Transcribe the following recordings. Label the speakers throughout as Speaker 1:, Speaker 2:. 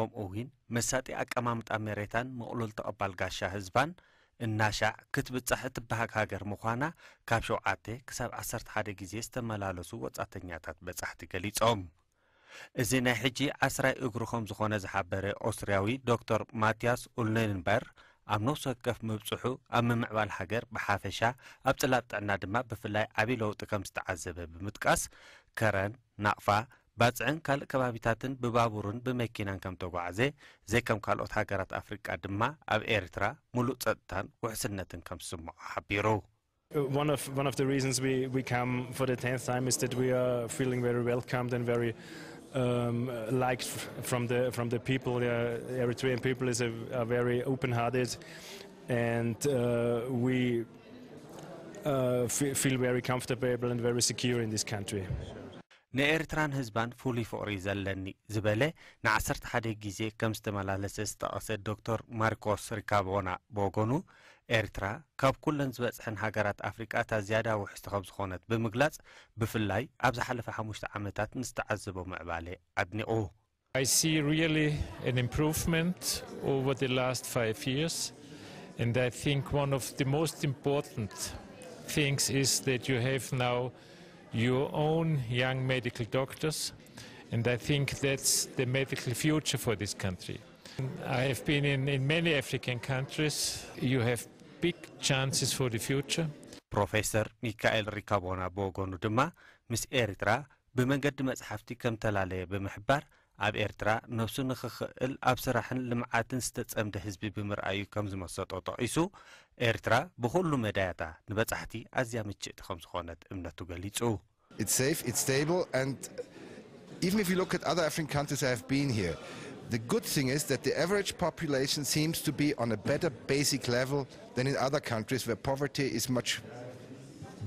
Speaker 1: ከምኡ ውን መሳጢ ኣቀማምጣ መሬታን መቕሎል ተቐባል ጋሻ ህዝባን እናሻዕ ክትብጻሕ እትበሃግ ሃገር ምዃና ካብ 7 ሸውዓተ ክሳብ 11 ግዜ ዝተመላለሱ ወጻተኛታት በጻሕቲ ገሊፆም እዚ ናይ ሕጂ ዓስራይ እግሩ ከም ዝኾነ ዝሓበረ ኦስትርያዊ ዶክተር ማትያስ ኡልነንበር ኣብ ነፍሲ ወከፍ ምብፅሑ ኣብ ምምዕባል ሃገር ብሓፈሻ ኣብ ጽላብ ጥዕና ድማ ብፍላይ ዓብዪ ለውጢ ከም ዝተዓዘበ ብምጥቃስ ከረን ናቕፋ ባፅዕን ካልእ ከባቢታትን ብባቡርን ብመኪናን ከም ተጓዓዘ ዘይከም ካልኦት ሃገራት ኣፍሪቃ ድማ ኣብ ኤርትራ ሙሉእ ፀጥታን ውሕስነትን ከም ዝስምዖ ሓቢሩ
Speaker 2: One of one of the reasons we we come for the tenth time is that we are feeling very welcomed and very um, liked from the from the people. The uh, Eritrean people is a, are very open-hearted, and uh, we uh, feel very comfortable and very secure in this country.
Speaker 1: ንኤርትራን ህዝባን ፍሉይ ፍቕሪ ዘለኒ ዝበለ ንዓሰርተ ሓደ ግዜ ከም ዝተመላለሰ ዝተቐሰ ዶክተር ማርኮስ ሪካቦና ብወገኑ ኤርትራ ካብ ኩለን ዝበፅሐን ሃገራት ኣፍሪቃ እታ ዝያዳ ውሕዝቲ ከም ዝኾነት ብምግላጽ ብፍላይ ኣብ ዝሓለፈ ሓሙሽተ ዓመታት ንስተዓዘቦ ምዕባለ ኣድኒቑ I see really an improvement over the last five years, and I think one of the most important things is that you have now your own young medical doctors, and I think that's the medical future for this country. I have been in, in many African countries. You have big chances for the future. Professor Michael Rikabona Bogonudema, Miss Eritra, ኤርትራ ብመንገዲ መጽሕፍቲ ከም ተላለየ ኣብ ኤርትራ ነብሱ ንክኽእል ኣብ ስራሕን ልምዓትን ዝተፀምደ ህዝቢ ብምርኣዩ ከም ዝመሰጦ ኤርትራ ብኩሉ መዳያታ ንበፃሕቲ ኣዝያ ምችእቲ ከም ዝኾነት እምነቱ ገሊጹ Even if you look at other African countries I have been here,
Speaker 3: the good thing is that the average population seems to be on a better basic level than in other countries where poverty is much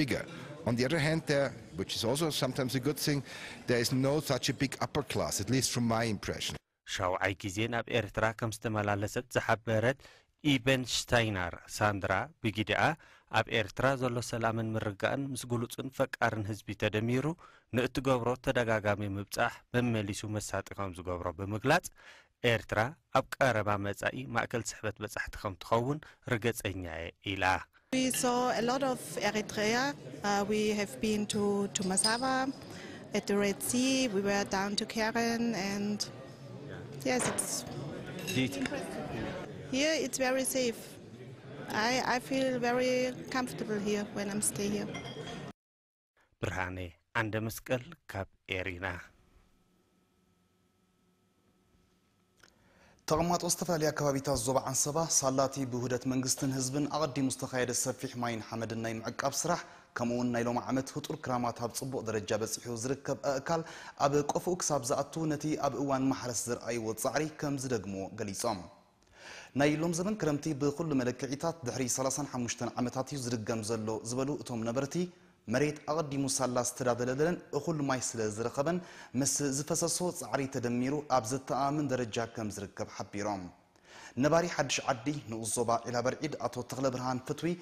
Speaker 3: bigger. On the other hand, there which is also sometimes a good thing, there is no such a big upper class, at least from my impression.
Speaker 1: ሻውዓይ ግዜ ናብ ኤርትራ ከም ዝተመላለሰት ዝሓበረት ኢበንሽታይናር ሳንድራ ብግድኣ ኣብ ኤርትራ ዘሎ ሰላምን ምርጋእን ምስ ግሉፅን ፈቃርን ህዝቢ ተደሚሩ ንእትገብሮ ተደጋጋሚ ምብጻሕ መመሊሱ መሳጢ ከም ዝገብሮ ብምግላጽ ኤርትራ ኣብ ቀረባ መጻኢ ማእከል ስሕበት በጻሕቲ ከም ትኸውን ርገጸኛየ ኢላ
Speaker 2: We saw a lot of Eritrea. Uh, we have been to, to Massawa, at the Red Sea. We were down to Karen, and yes, it's
Speaker 1: Here
Speaker 2: it's very safe. I, I feel very comfortable here when I'm stay here.
Speaker 1: and አንደ መስቀል ካብ ኤሪና
Speaker 3: ተቐማጦ ዝተፈላለያ ከባቢታት ዞባ ዓንሰባ ሳላቲ ብውህደት መንግስትን ህዝብን ኣቐዲሙ ዝተኻየደ ሰፊሕ ማይን ሓመድን ናይ ምዕቃብ ስራሕ ከምኡውን ናይ ሎሚ ዓመት ህጡር ክራማት ኣብ ፅቡቕ ደረጃ በፂሑ ዝርከብ ኣእካል ኣብ ቆፍኡ ክሳብ ዝኣቱ ነቲ ኣብ እዋን ማሕረስ ዝረኣይዎ ፃዕሪ ከም ዝደግሞ ገሊፆም ናይ ሎም ዘመን ክረምቲ ብኩሉ መለክዒታት ድሕሪ 35 ዓመታት እዩ ዝድገም ዘሎ ዝበሉ እቶም ነበርቲ مريت أقدي مسلا استراد لدلن أخل ما يسلا زرقبن مس زفسسو صعري تدميرو أبزت آمن درجة كم زرقب حبيرام نباري حدش عدي نوزوبا إلى برعيد أتو تغلى برهان فتوي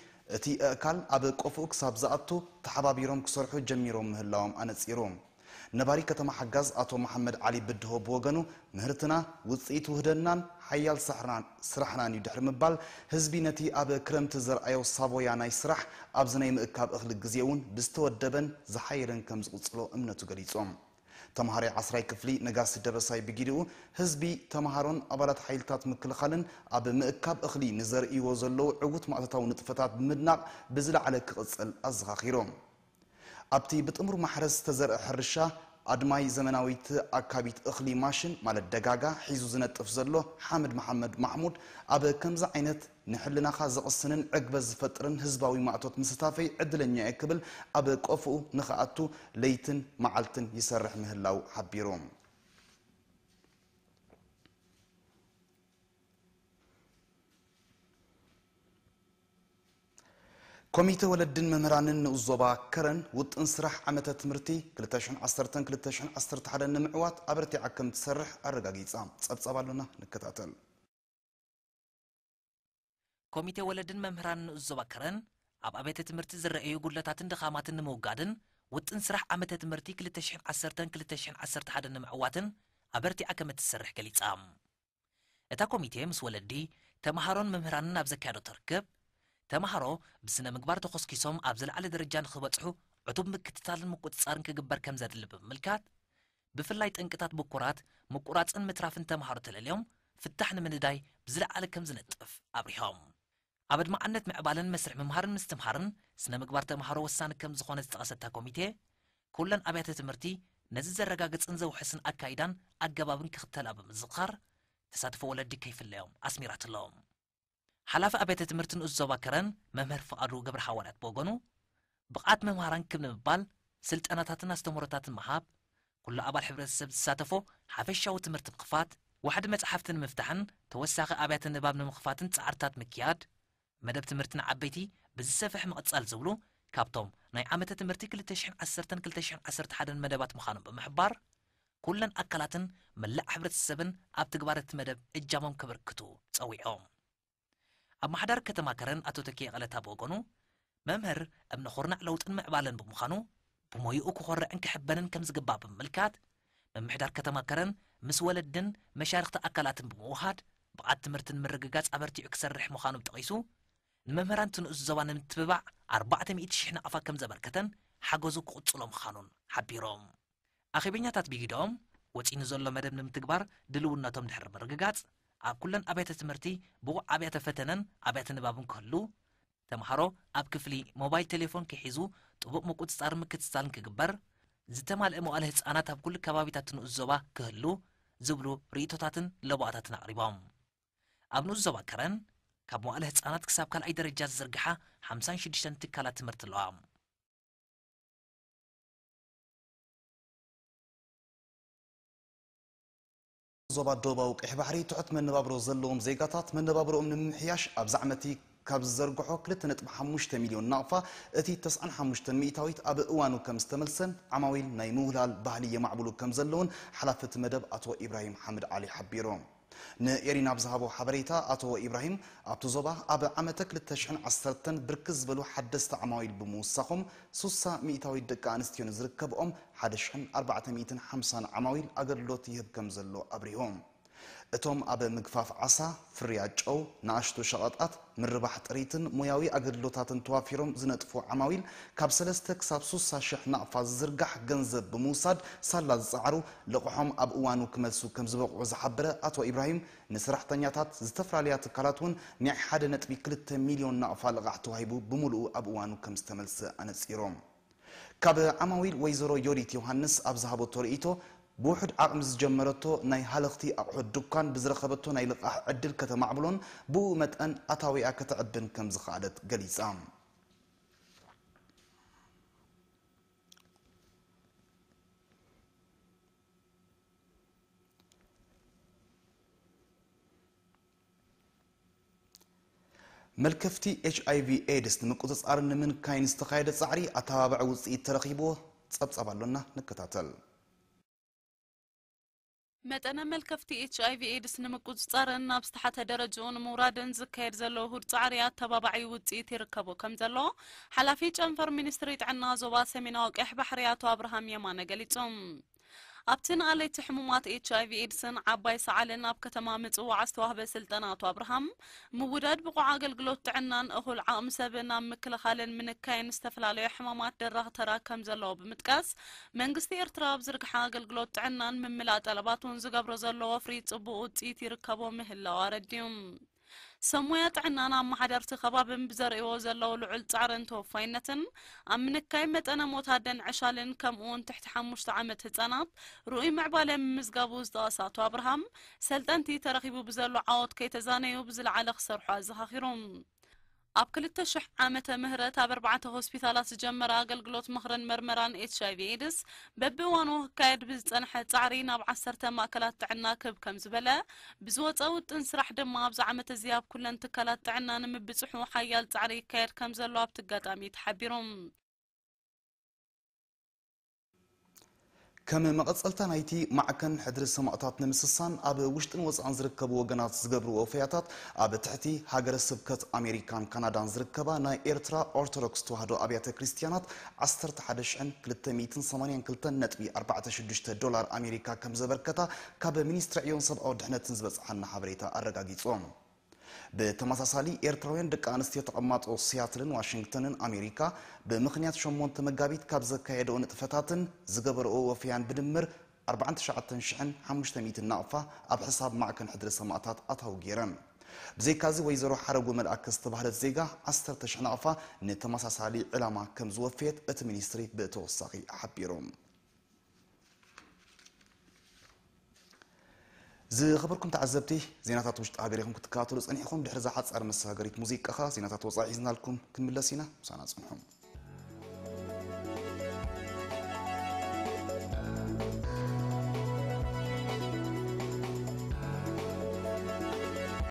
Speaker 3: تي أكال أبقفو كساب زأتو تحبابيروم كسرحو جميروم مهلاوم أنسيروم ነባሪ ከተማ ሓጋዝ አቶ መሐመድ ዓሊ ብድሆ ብወገኑ ምህርትና ውፅኢት ውህደናን ሓያል ስራሕናን እዩ ድሕሪ ምባል ህዝቢ ነቲ ኣብ ክረምቲ ዘርኣዮ ሳቦያ ናይ ስራሕ ኣብዚ ናይ ምእካብ እኽሊ ግዜ እውን ብዝተወደበን ዝሓየለን ከም ዝቕፅሎ እምነቱ ገሊፆም ተምሃራይ ዓስራይ ክፍሊ ነጋሲ ደበሳይ ብጊድኡ ህዝቢ ተምሃሮን ኣባላት ሓይልታት ምክልኻልን ኣብ ምእካብ እኽሊ ንዘርእይዎ ዘለዉ ዕውት ማእተታዊ ንጥፈታት ብምድናቕ ብዝለዓለ ክቕፅል ኣዘኻኺሮም ኣብቲ ብጥሙር ማሕረስ ዝተዘርአ ሕርሻ ኣድማይ ዘመናዊት ኣካቢት እኽሊ ማሽን ማለት ደጋጋ ሒዙ ዝነጥፍ ዘሎ ሓመድ መሓመድ ማሕሙድ ኣብ ከምዚ ዓይነት ንሕልናኻ ዘቕስንን ዕግበት ዝፈጥርን ህዝባዊ ማእቶት ምስታፈይ ዕድለኛ እየ ክብል ኣብ ቆፍኡ ንኽኣቱ ለይትን መዓልትን ይሰርሕ ምህላው ሓቢሮም ኮሚቴ ወለድን መምህራንን ንእዘባከረን ውጥን ስራሕ ዓመተ ትምህርቲ 2012011 ንምዕዋት ኣበርቲዓ ከም ትሰርሕ ኣረጋጊፃ ፀብፀብ ኣሎና ንከታተል
Speaker 4: ኮሚቴ ወለድን መምህራን ንእዘባከረን ኣብ ኣቤተ ትምህርቲ ዝረአዩ ጉድለታትን ድኻማትን ንምውጋድን ውጥን ስራሕ ዓመተ ትምህርቲ 2012011 ንምዕዋትን ኣበርቲዓ ከም እትሰርሕ ገሊጻ እታ ኮሚቴ ምስ ወለዲ ተምሃሮን መምህራንን ኣብ ዘካየዶ ትርክብ ተምሃሮ ብስነ ምግባር ተኾስኪሶም ኣብ ዝለዓለ ደረጃ ንኽበፅሑ ዕቱብ ምክትታልን ምቁፅጻርን ክግበር ከም ዘድሊ ብምምልካት ብፍላይ ጥንቅታት ብኩራት ምቁራፅን ምትራፍን ተምሃሮ ተለልዮም ፍታሕ ንምንዳይ ብዝለዓለ ከም ዝነጥፍ ኣብሪሖም ኣብ ኣድማዓነት ምዕባልን መስርሕ ምምሃርን ምስትምሃርን ስነ ምግባር ተምሃሮ ወሳኒ ከም ዝኾነ ዝጠቐሰታ ኮሚቴ ኩለን ኣብያተ ትምህርቲ ነዚ ዘረጋግፅን ዘውሕስን ኣካይዳን ኣገባብን ክኽተላ ብምዝኻር ተሳትፎ ወለዲ ከይፍለዮም ኣስሚራትሎም حلف آبیت تمرتن از زوکران ممهر فقرو جبر حوالت بگنو، بقایت ممهران کم نبال سلت آناتن است مرتات محاب، کل آبال حبرت سب ساتفو حفش شو تمرت مقفات، واحد مت حفتن مفتحن توسعه آبیت نباب نمقفاتن تعرتات مکیاد، مدب تمرتن عبیتی بزسفح مقتصال زولو کابتم نی عمت تمرتی کل تشن عسرتن کل تشن عسرت حدن مدبات مخانم به محبار، کلن اکلاتن ملق حبرت سبن آب تجبارت مدب اجامم کبر کتو تصویعم. ኣብ ማሕዳር ከተማ ከረን ኣቶ ተኪየ ቐለታ ብወገኑ መምህር ኣብ ነኾርናዕ ለውጥን ምዕባለን ብምዃኑ ብሞይኡ ክኾርዕን ክሕበንን ከም ዝግባእ ብምምልካት መምሕዳር ከተማ ከረን ምስ ወለድን መሻርክቲ ኣካላትን ብምውሃድ ብቓት ትምህርትን ምርግጋጽ ኣበርቲዑ ክሰርሕ ምዃኑ ብጠቒሱ ንመምህራን ትንእሱ ዞባ ንምትብባዕ 400,000 ንኣፋ ከም ዘበርከተን ሓገዙ ክቕጽሎ ምዃኑን ሓቢሮም ኣኼበኛታት ቢግዳኦም ወፂኑ ዘሎ መደብ ንምትግባር ድልውነቶም ድሕሪ ምርግጋጽ ኣብ ኩለን ኣብያተ ትምህርቲ ብኡ ኣብያተ ፈተነን ኣብያተ ንባብን ክህሉ ተምሃሮ ኣብ ክፍሊ ሞባይል ቴሌፎን ክሒዙ ጥቡቕ ምቁፅጻርን ምክትጻልን ክግበር ዝተማልአ መዋእለ ህፃናት ኣብ ኩሉ ከባቢታት ንእዞባ ክህሉ ዝብሉ ርእቶታትን ለቦኣታትን ኣቕሪቦም ኣብ ንእዞባ ከረን ካብ መዋእለ ህፃናት ክሳብ ካልኣይ ደረጃ ዝዝርግሓ
Speaker 3: 56 ትካላት ትምህርቲ ኣለዋ ዞባ ደቡባዊ ቅሕ ባሕሪ ትሑት መነባብሮ ዘለዎም ዜጋታት መነባብሮኦም ንምምሕያሽ ኣብ ዛዕመቲ ካብ ዝዘርግሖ 2.5 ሚሊዮን ናቕፋ እቲ 95 ሚእታዊት ኣብ እዋኑ ከም ዝተመልሰን ዓማዊል ናይ ምውህላል ባህሊ የማዕብሉ ከም ዘለውን ሓላፍቲ መደብ ኣቶ ኢብራሂም ሓምድ ዓሊ ሓቢሮም ንኤሪና ብዝሃቦ ሓበሬታ ኣቶ ኢብራሂም ኣብቲ ዞባ ኣብ ዓመተ 2010 ብርክ ዝበሉ ሓደስቲ ዓማዊል ብምውሳኾም 60 ሚእታዊ ደቂ ኣንስትዮ ንዝርከብኦም 1450 ዓማዊል ኣገልግሎት ይህብ ከም ዘሎ ኣብሪሆም እቶም ኣብ ምግፋፍ ዓሳ ፍርያ ጨው ንኣሽቱ ሸቐጣት ምርባሕ ጥሪትን ሙያዊ ኣገልግሎታትን ተዋፊሮም ዝነጥፉ ዓማዊል ካብ 3 ክሳብ 60 ሽሕ ናቕፋ ዝዝርጋሕ ገንዘብ ብምውሳድ ሳላ ዝፀዕሩ ልቕሖም ኣብ እዋኑ ክመልሱ ከም ዝበቕዑ ዝሓበረ ኣቶ ኢብራሂም ንሰራሕተኛታት ዝተፈላለያ ትካላት እውን ናይ 1.2 ሚልዮን ናቕፋ ልቓሕ ተዋሂቡ ብምሉኡ ኣብ እዋኑ ከም ዝተመልሰ ኣነፂሮም ካብ ዓማዊል ወይዘሮ ዮዲት ዮሃንስ ኣብ ዝሃቦ ተርእይቶ بوحد عقم زجمرتو ناي حلقتي أقعد دكان بزرخبتو ناي لقاح عدل كتمعبلون بو متأن أتاوي أكتعدن كم زخادت قليسام መልከፍቲ ኤች ኣይቪ ኤድስ ንምቁፅፃር ንምንካይን ዝተኻየደ ፃዕሪ ኣተባብዕ ውፅኢት ተረኺቦ ፀብፀብ ኣሎና ንከታተል
Speaker 2: መጠነ መልከፍቲ ኤች ኣይቪ ኤድስ ንምቁፅፃርን ናብ ዝተሓተ ደረጅኡ ንምውራድን ዝካየድ ዘሎ ውህድ ፃዕሪ ኣተባባዒ ውፅኢት ይርከቦ ከም ዘሎ ሓላፊ ጨንፈር ሚኒስትሪ ጥዕና ዞባ ሰሜናዊ ቀይሕ ባሕርያቶ ኣብርሃም የማነ ገሊፆም ابتن علي تحمومات اتش اي في ادسن عباي سعال ناب كتمام تصوع استوهب سلطنات ابراهام مودد بقع قلقلوت عنان اهو العام سبنا مكل خالن من كاين استفلال حمامات دره تراكم زلو بمتكاس منغستي ارترا بزرق حاقل قلوت عنان من ملا طلبات ونزقبر زلو فريت ابو اوتيت يركبو مهلا وارديم سمویت عنانا محدرت خباب بزر ایوازه لو لعل تعرن توفاینتن امن کایمت انا متادن عشالن کم اون تحت حموش تعمت هتانات روی معبال مزگابوز داسات و ابرهم سلطنتی ترخیبو بزر لعاد که تزانه و بزر علق سرحوازه خیرون اب كل التشح عامتا مهرة تاب اربعة هوسبيتالات جمرا قل قلوت مهرن مرمران اتش اي في ايدس ببي وانو كايد بزت انحة تعرينا بعصر تماكلات تعنا كب كم زبلة بزوات او تنسرح دم ابز عامتا زياب كلن تكالات تعنا نمب بسحو حيال تعري كايد كم زلو ابتقات عميت حبيرهم
Speaker 3: ከም መቐፀልታ ናይቲ ማዕከን ሕድሪ ሰማዕታት ንምስሳን ኣብ ውሽጥን ወፃእን ዝርከቡ ወገናት ዝገብርዎ ፍያታት ኣብ ትሕቲ ሃገረ ስብከት ኣሜሪካን ካናዳን ዝርከባ ናይ ኤርትራ ኦርቶዶክስ ተዋህዶ ኣብያተ ክርስትያናት 11282.46 ዶላር ኣሜሪካ ከም ዘበርከታ ካብ ሚኒስትሪ ዕዮን ሰብኣዊ ድሕነትን ዝበፅሓና ሓበሬታ ኣረጋጊፆም በተመሳሳሊ ኤርትራውያን ደቂ ኣንስትዮ ተቐማጦ ሲያትልን ዋሽንግተንን ኣሜሪካ ብምኽንያት 8 መጋቢት ካብ ዘካየደኦ ንጥፈታትን ዝገበርኦ ወፍያን ብድምር 49500 ናቕፋ ኣብ ሕሳብ ማዕከን ሕድሪ ሰማእታት ኣታዊ ገይረን ብዘይካዚ ወይዘሮ ሓረጉ መልኣክ ዝተባህለት ዜጋ 10000 ናቕፋ ንተመሳሳሊ ዕላማ ከም ዝወፍየት እቲ ሚኒስትሪ ብተወሳኺ ሓቢሮም ዝኸበርኩም ተዓዘብቲ ዜናታት ውሽጢ ሃገሪኹም ክትከታተሉ ፀኒሕኹም ድሕሪ ዝሓፀር መሰ ሃገሪት ሙዚቃ ዜናታት ወፃኢ ሒዝናልኩም ክንምለስ ኢና ምሳና ፅንሑም